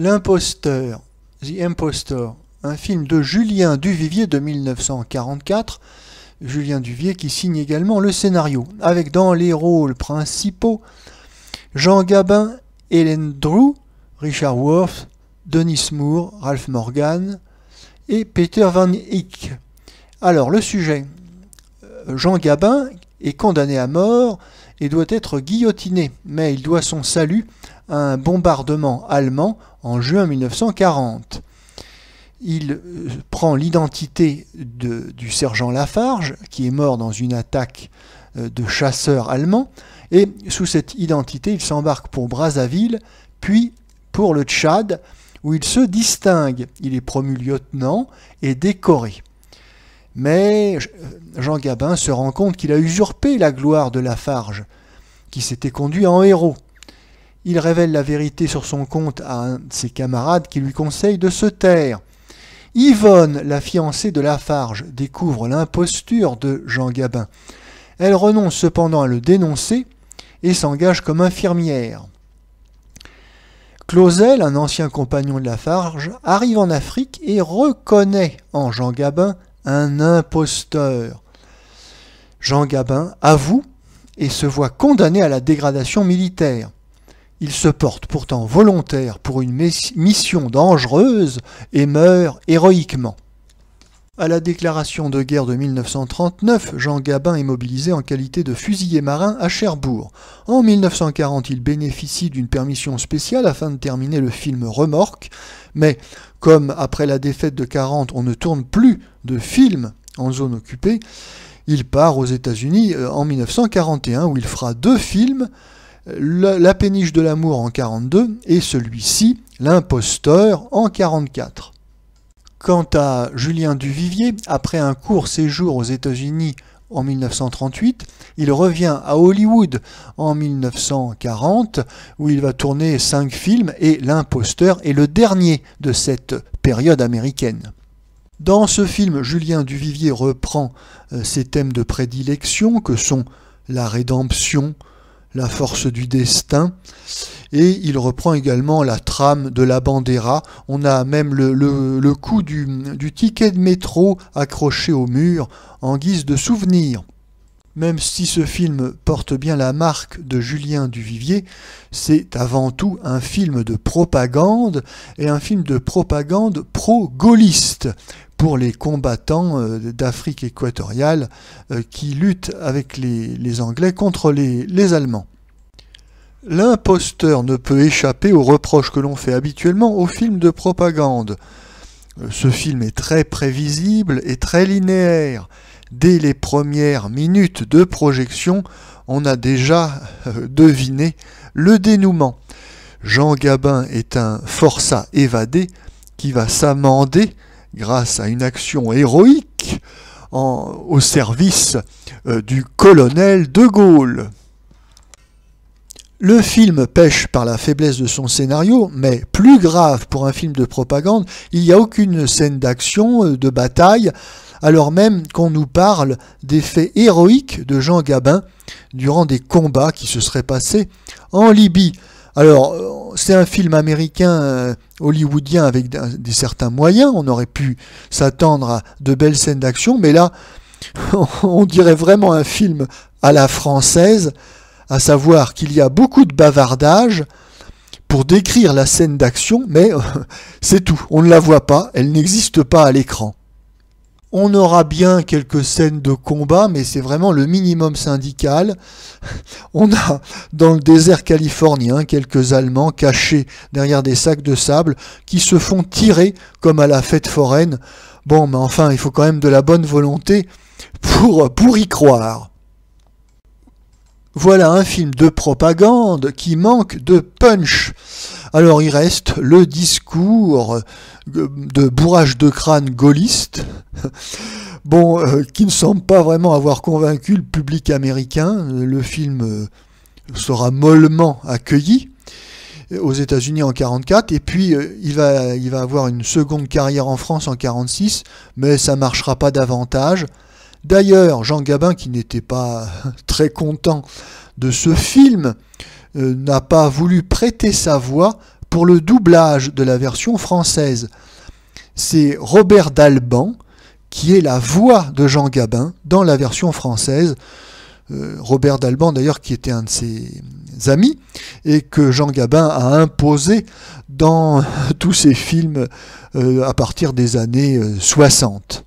L'imposteur, The Impostor, un film de Julien Duvivier de 1944. Julien Duvivier qui signe également le scénario, avec dans les rôles principaux Jean Gabin, Hélène Drew, Richard Worth, Denis Moore, Ralph Morgan et Peter Van Eyck. Alors, le sujet. Euh, Jean Gabin est condamné à mort et doit être guillotiné, mais il doit son salut à un bombardement allemand en juin 1940. Il euh, prend l'identité du sergent Lafarge, qui est mort dans une attaque euh, de chasseurs allemands, et sous cette identité, il s'embarque pour Brazzaville, puis pour le Tchad, où il se distingue. Il est promu lieutenant et décoré. Mais euh, Jean Gabin se rend compte qu'il a usurpé la gloire de Lafarge, qui s'était conduit en héros il révèle la vérité sur son compte à un de ses camarades qui lui conseille de se taire. Yvonne, la fiancée de Lafarge, découvre l'imposture de Jean Gabin. Elle renonce cependant à le dénoncer et s'engage comme infirmière. Clausel, un ancien compagnon de Lafarge, arrive en Afrique et reconnaît en Jean Gabin un imposteur. Jean Gabin avoue et se voit condamné à la dégradation militaire. Il se porte pourtant volontaire pour une mission dangereuse et meurt héroïquement. À la déclaration de guerre de 1939, Jean Gabin est mobilisé en qualité de fusilier marin à Cherbourg. En 1940, il bénéficie d'une permission spéciale afin de terminer le film Remorque, mais comme après la défaite de 40, on ne tourne plus de films en zone occupée, il part aux États-Unis euh, en 1941 où il fera deux films la péniche de l'amour en 42 et celui-ci, L'imposteur, en 44. Quant à Julien Duvivier, après un court séjour aux États-Unis en 1938, il revient à Hollywood en 1940 où il va tourner cinq films et L'imposteur est le dernier de cette période américaine. Dans ce film, Julien Duvivier reprend euh, ses thèmes de prédilection que sont la rédemption, la force du destin. Et il reprend également la trame de la bandera. On a même le, coup du, du ticket de métro accroché au mur en guise de souvenir. Même si ce film porte bien la marque de Julien Duvivier, c'est avant tout un film de propagande et un film de propagande pro-gaulliste, pour les combattants euh, d'Afrique équatoriale euh, qui luttent avec les, Anglais contre les, les Allemands. L'imposteur ne peut échapper aux reproches que l'on fait habituellement aux films de propagande. Euh, ce film est très prévisible et très linéaire. Dès les premières minutes de projection, on a déjà deviné le dénouement. Jean Gabin est un forçat évadé qui va s'amender grâce à une action héroïque au service euh, du colonel de Gaulle. Le film pêche par la faiblesse de son scénario, mais plus grave pour un film de propagande, il n'y a aucune scène d'action, euh, de bataille, alors même qu'on nous parle des faits héroïques de Jean Gabin durant des combats qui se seraient passés en Libye. Alors, c'est un film américain euh, hollywoodien avec des certains moyens. On aurait pu s'attendre à de belles scènes d'action, mais là, on dirait vraiment un film à la française, à savoir qu'il y a beaucoup de bavardage pour décrire la scène d'action, mais c'est tout. On ne la voit pas, elle n'existe pas à l'écran. On aura bien quelques scènes de combat, mais c'est vraiment le minimum syndical. On a dans le désert californien quelques Allemands cachés derrière des sacs de sable qui se font tirer comme à la fête foraine. Bon, mais enfin, il faut quand même de la bonne volonté pour, pour y croire. Voilà un film de propagande qui manque de punch. Alors il reste le discours euh, de bourrage de crâne gaulliste, bon, euh, qui ne semble pas vraiment avoir convaincu le public américain. Le film euh, sera mollement accueilli aux États-Unis en 1944, et puis il, va, avoir une seconde carrière en France en 1946, mais ça ne marchera pas davantage. D'ailleurs, Jean Gabin, qui n'était pas très content de ce film, euh, n'a pas voulu prêter sa voix pour le doublage de la version française. C'est Robert Dalban qui est la voix de Jean Gabin dans la version française. Euh, Robert Dalban d'ailleurs qui était un de ses amis et que Jean Gabin a imposé dans tous ses films euh, à partir des années 60.